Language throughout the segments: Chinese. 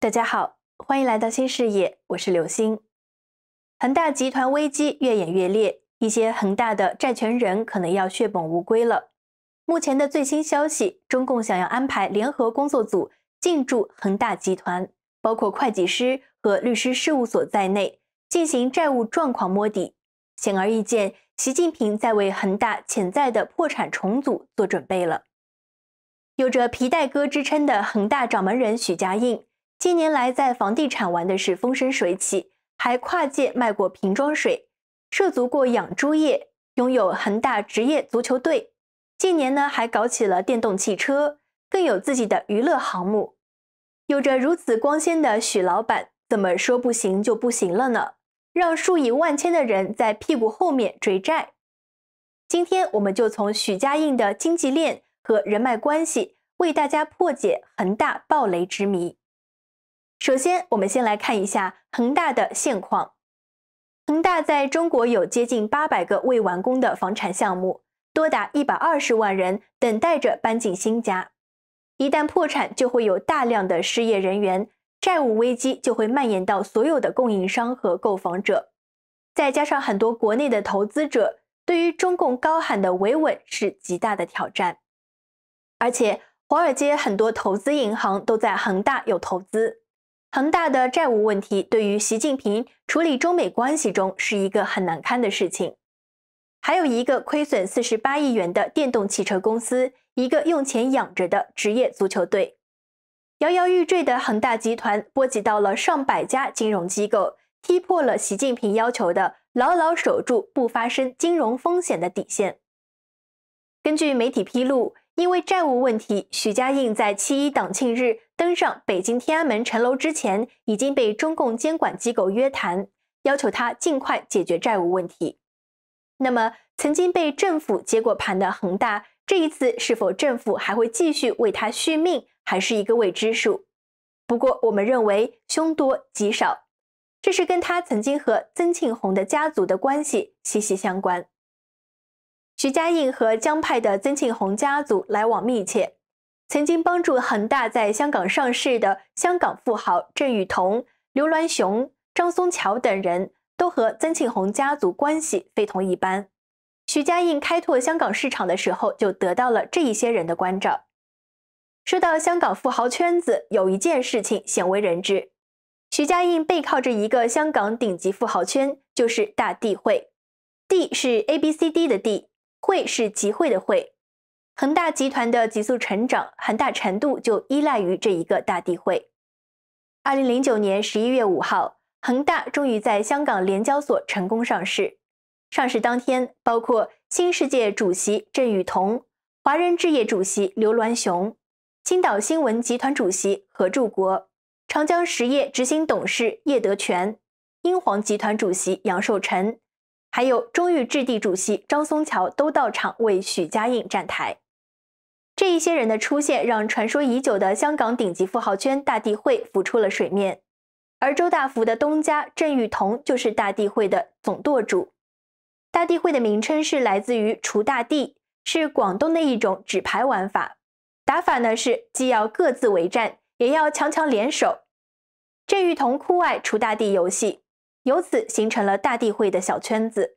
大家好，欢迎来到新视野，我是刘星。恒大集团危机越演越烈，一些恒大的债权人可能要血本无归了。目前的最新消息，中共想要安排联合工作组进驻恒大集团，包括会计师和律师事务所在内，进行债务状况摸底。显而易见，习近平在为恒大潜在的破产重组做准备了。有着“皮带哥”之称的恒大掌门人许家印。近年来，在房地产玩的是风生水起，还跨界卖过瓶装水，涉足过养猪业，拥有恒大职业足球队。近年呢，还搞起了电动汽车，更有自己的娱乐航母。有着如此光鲜的许老板，怎么说不行就不行了呢？让数以万千的人在屁股后面追债。今天，我们就从许家印的经济链和人脉关系，为大家破解恒大暴雷之谜。首先，我们先来看一下恒大的现况。恒大在中国有接近八百个未完工的房产项目，多达一百二十万人等待着搬进新家。一旦破产，就会有大量的失业人员，债务危机就会蔓延到所有的供应商和购房者。再加上很多国内的投资者，对于中共高喊的维稳是极大的挑战。而且，华尔街很多投资银行都在恒大有投资。恒大的债务问题对于习近平处理中美关系中是一个很难堪的事情。还有一个亏损四十八亿元的电动汽车公司，一个用钱养着的职业足球队，摇摇欲坠的恒大集团波及到了上百家金融机构，踢破了习近平要求的牢牢守住不发生金融风险的底线。根据媒体披露。因为债务问题，许家印在七一党庆日登上北京天安门城楼之前，已经被中共监管机构约谈，要求他尽快解决债务问题。那么，曾经被政府接过盘的恒大，这一次是否政府还会继续为他续命，还是一个未知数。不过，我们认为凶多吉少，这是跟他曾经和曾庆红的家族的关系息息相关。徐家印和江派的曾庆红家族来往密切，曾经帮助恒大在香港上市的香港富豪郑裕彤、刘銮雄、张松桥等人，都和曾庆红家族关系非同一般。徐家印开拓香港市场的时候，就得到了这一些人的关照。说到香港富豪圈子，有一件事情鲜为人知：徐家印背靠着一个香港顶级富豪圈，就是大地会，地是 A B C D 的 D。会是集会的会，恒大集团的急速成长，很大程度就依赖于这一个大地会。二零零九年十一月五号，恒大终于在香港联交所成功上市。上市当天，包括新世界主席郑雨彤、华人置业主席刘銮雄、青岛新闻集团主席何柱国、长江实业执行董事叶德全、英皇集团主席杨受成。还有中裕置地主席张松桥都到场为许家印站台，这一些人的出现让传说已久的香港顶级富豪圈大地会浮出了水面，而周大福的东家郑裕彤就是大地会的总舵主。大地会的名称是来自于“锄大地”，是广东的一种纸牌玩法。打法呢是既要各自为战，也要强强联手。郑裕彤酷爱锄大地游戏。由此形成了大地会的小圈子。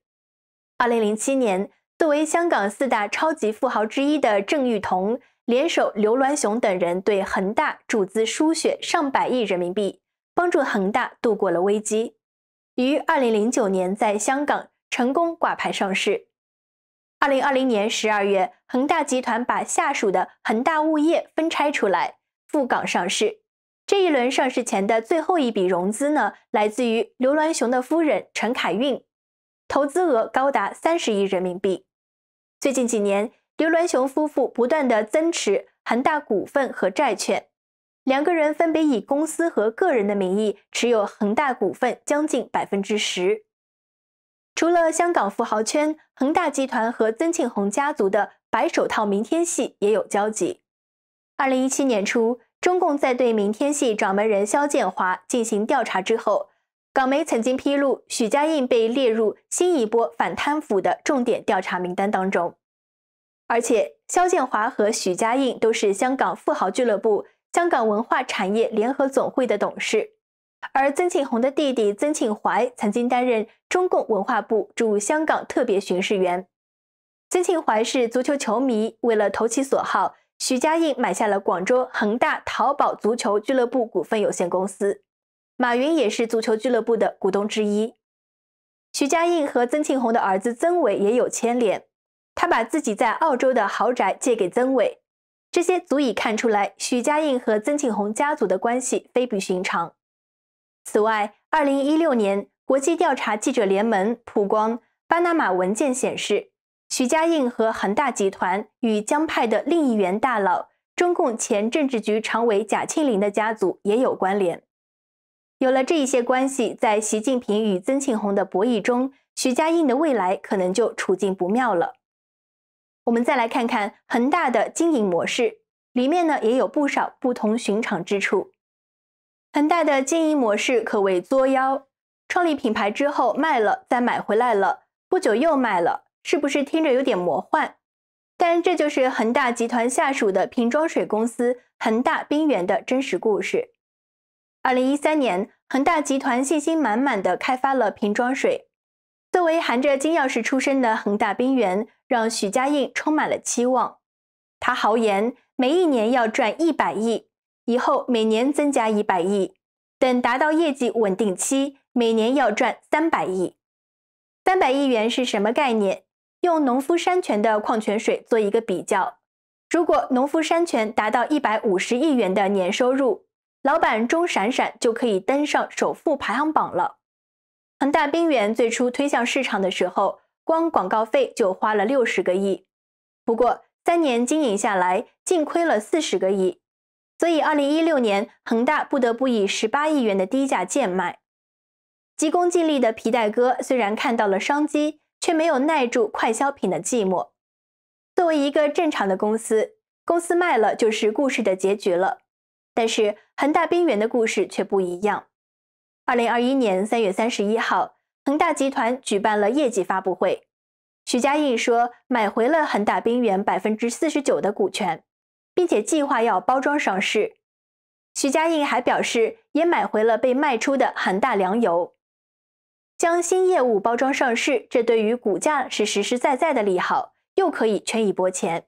二零零七年，作为香港四大超级富豪之一的郑裕彤，联手刘銮雄等人对恒大注资输血上百亿人民币，帮助恒大度过了危机。于二零零九年在香港成功挂牌上市。二零二零年十二月，恒大集团把下属的恒大物业分拆出来赴港上市。这一轮上市前的最后一笔融资呢，来自于刘銮雄的夫人陈凯韵，投资额高达三十亿人民币。最近几年，刘銮雄夫妇不断的增持恒大股份和债券，两个人分别以公司和个人的名义持有恒大股份将近百分之十。除了香港富豪圈，恒大集团和曾庆红家族的“白手套”明天系也有交集。二零一七年初。中共在对明天系掌门人肖建华进行调查之后，港媒曾经披露，许家印被列入新一波反贪腐的重点调查名单当中。而且，肖建华和许家印都是香港富豪俱乐部、香港文化产业联合总会的董事。而曾庆红的弟弟曾庆怀曾经担任中共文化部驻香港特别巡视员。曾庆怀是足球球迷，为了投其所好。徐家印买下了广州恒大淘宝足球俱乐部股份有限公司，马云也是足球俱乐部的股东之一。徐家印和曾庆红的儿子曾伟也有牵连，他把自己在澳洲的豪宅借给曾伟，这些足以看出来徐家印和曾庆红家族的关系非比寻常。此外，二零一六年国际调查记者联盟曝光巴拿马文件显示。许家印和恒大集团与江派的另一员大佬、中共前政治局常委贾庆林的家族也有关联。有了这一些关系，在习近平与曾庆红的博弈中，许家印的未来可能就处境不妙了。我们再来看看恒大的经营模式，里面呢也有不少不同寻常之处。恒大的经营模式可谓作妖：创立品牌之后卖了，再买回来了，不久又卖了。是不是听着有点魔幻？但这就是恒大集团下属的瓶装水公司恒大冰原的真实故事。二零一三年，恒大集团信心满满的开发了瓶装水。作为含着金钥匙出身的恒大冰原，让许家印充满了期望。他豪言，每一年要赚一百亿，以后每年增加一百亿，等达到业绩稳定期，每年要赚三百亿。三百亿元是什么概念？用农夫山泉的矿泉水做一个比较，如果农夫山泉达到一百五十亿元的年收入，老板钟闪闪就可以登上首富排行榜了。恒大冰原最初推向市场的时候，光广告费就花了六十个亿，不过三年经营下来净亏了四十个亿，所以二零一六年恒大不得不以十八亿元的低价贱卖。急功近利的皮带哥虽然看到了商机。却没有耐住快消品的寂寞。作为一个正常的公司，公司卖了就是故事的结局了。但是恒大冰原的故事却不一样。二零二一年三月三十一号，恒大集团举办了业绩发布会，许家印说买回了恒大冰原百分之四十九的股权，并且计划要包装上市。许家印还表示，也买回了被卖出的恒大粮油。将新业务包装上市，这对于股价是实实在在的利好，又可以圈一波钱。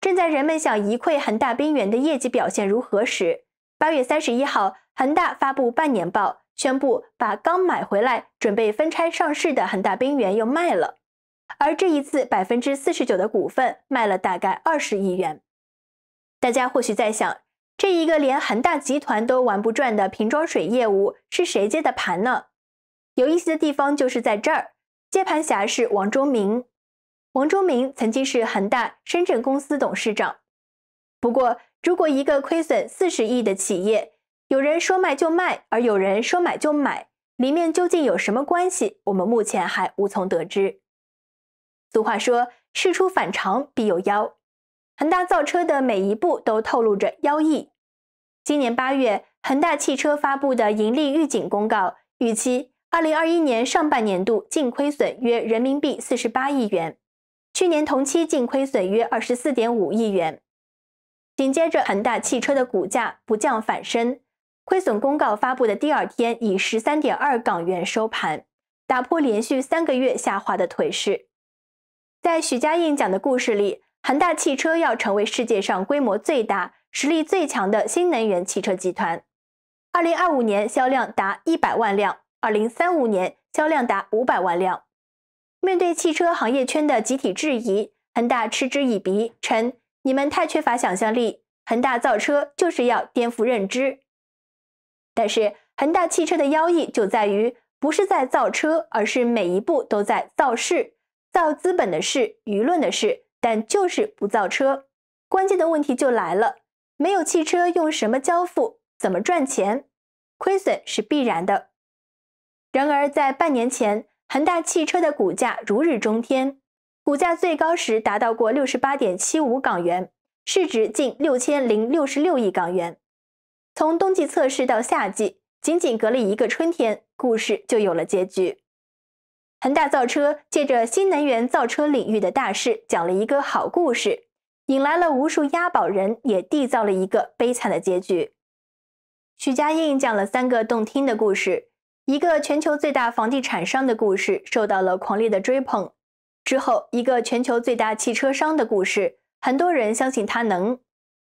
正在人们想一窥恒大冰原的业绩表现如何时，八月三十一号，恒大发布半年报，宣布把刚买回来准备分拆上市的恒大冰原又卖了，而这一次百分之四十九的股份卖了大概二十亿元。大家或许在想，这一个连恒大集团都玩不转的瓶装水业务是谁接的盘呢？有意思的地方就是在这儿，接盘侠是王忠明。王忠明曾经是恒大深圳公司董事长。不过，如果一个亏损四十亿的企业，有人说卖就卖，而有人说买就买，里面究竟有什么关系？我们目前还无从得知。俗话说，事出反常必有妖。恒大造车的每一步都透露着妖异。今年八月，恒大汽车发布的盈利预警公告，预期。二零二一年上半年度净亏损约人民币四十八亿元，去年同期净亏损约二十四点五亿元。紧接着，恒大汽车的股价不降反升，亏损公告发布的第二天以十三点二港元收盘，打破连续三个月下滑的颓势。在许家印讲的故事里，恒大汽车要成为世界上规模最大、实力最强的新能源汽车集团，二零二五年销量达一百万辆。二零三五年销量达五百万辆。面对汽车行业圈的集体质疑，恒大嗤之以鼻，称：“你们太缺乏想象力，恒大造车就是要颠覆认知。”但是恒大汽车的妖异就在于，不是在造车，而是每一步都在造势、造资本的事、舆论的事，但就是不造车。关键的问题就来了：没有汽车，用什么交付？怎么赚钱？亏损是必然的。然而，在半年前，恒大汽车的股价如日中天，股价最高时达到过六十八点七五港元，市值近六千零六十六亿港元。从冬季测试到夏季，仅仅隔了一个春天，故事就有了结局。恒大造车借着新能源造车领域的大势，讲了一个好故事，引来了无数押宝人，也缔造了一个悲惨的结局。许家印讲了三个动听的故事。一个全球最大房地产商的故事受到了狂烈的追捧，之后，一个全球最大汽车商的故事，很多人相信他能。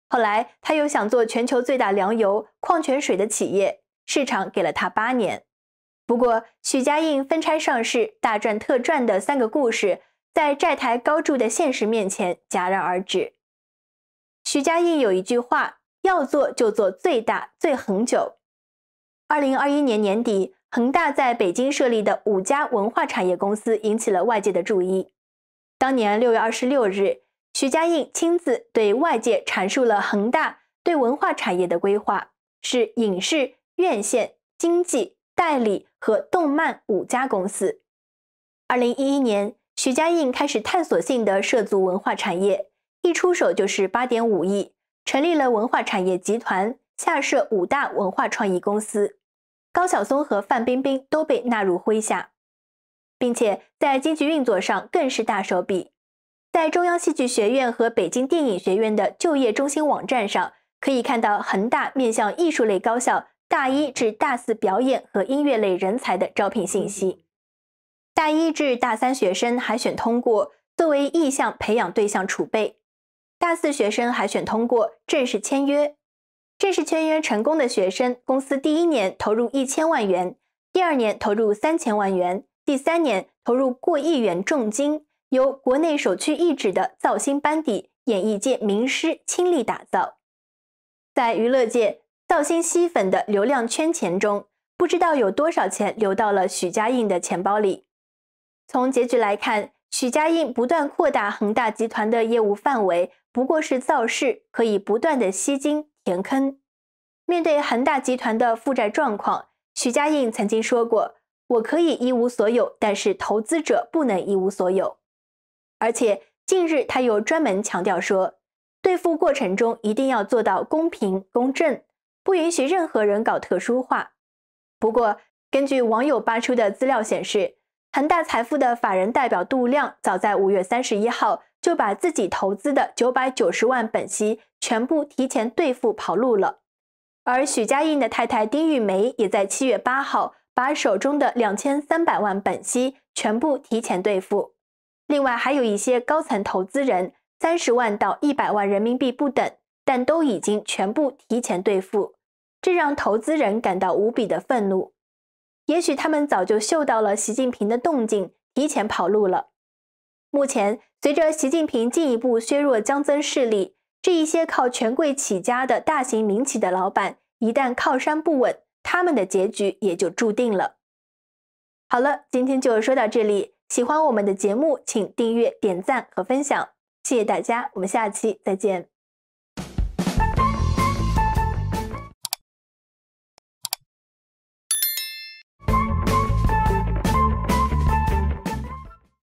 后来，他又想做全球最大粮油、矿泉水的企业，市场给了他八年。不过，许家印分拆上市、大赚特赚的三个故事，在债台高筑的现实面前戛然而止。许家印有一句话：要做就做最大、最恒久。二零二一年年底，恒大在北京设立的五家文化产业公司引起了外界的注意。当年六月二十六日，许家印亲自对外界阐述了恒大对文化产业的规划，是影视、院线、经济、代理和动漫五家公司。二零一一年，许家印开始探索性的涉足文化产业，一出手就是八点五亿，成立了文化产业集团。下设五大文化创意公司，高晓松和范冰冰都被纳入麾下，并且在京剧运作上更是大手笔。在中央戏剧学院和北京电影学院的就业中心网站上，可以看到恒大面向艺术类高校大一至大四表演和音乐类人才的招聘信息。大一至大三学生海选通过，作为意向培养对象储备；大四学生海选通过，正式签约。这是签约成功的学生，公司第一年投入一千万元，第二年投入三千万元，第三年投入过亿元重金，由国内首屈一指的造星班底、演艺界名师倾力打造。在娱乐界造星吸粉的流量圈钱中，不知道有多少钱流到了许家印的钱包里。从结局来看，许家印不断扩大恒大集团的业务范围，不过是造势，可以不断的吸金。填坑。面对恒大集团的负债状况，许家印曾经说过：“我可以一无所有，但是投资者不能一无所有。”而且近日他又专门强调说，兑付过程中一定要做到公平公正，不允许任何人搞特殊化。不过，根据网友扒出的资料显示，恒大财富的法人代表杜亮早在五月三十一号就把自己投资的九百九十万本息。全部提前兑付跑路了，而许家印的太太丁玉梅也在七月八号把手中的两千三百万本息全部提前兑付。另外还有一些高层投资人，三十万到一百万人民币不等，但都已经全部提前兑付，这让投资人感到无比的愤怒。也许他们早就嗅到了习近平的动静，提前跑路了。目前，随着习近平进一步削弱江增势力。这一些靠权贵起家的大型民企的老板，一旦靠山不稳，他们的结局也就注定了。好了，今天就说到这里。喜欢我们的节目，请订阅、点赞和分享，谢谢大家，我们下期再见。